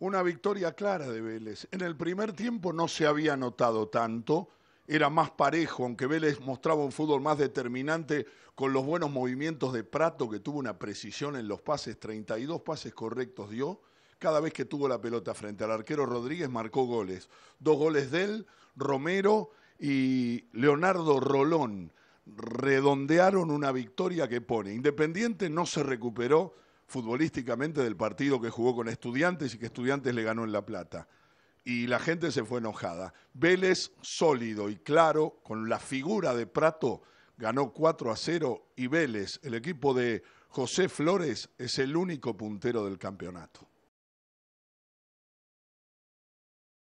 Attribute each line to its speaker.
Speaker 1: Una victoria clara de Vélez. En el primer tiempo no se había notado tanto, era más parejo, aunque Vélez mostraba un fútbol más determinante con los buenos movimientos de Prato, que tuvo una precisión en los pases, 32 pases correctos dio. Cada vez que tuvo la pelota frente al arquero Rodríguez marcó goles. Dos goles de él, Romero y Leonardo Rolón redondearon una victoria que pone. Independiente no se recuperó futbolísticamente del partido que jugó con Estudiantes y que Estudiantes le ganó en La Plata. Y la gente se fue enojada. Vélez, sólido y claro, con la figura de Prato, ganó 4 a 0 y Vélez, el equipo de José Flores, es el único puntero del campeonato.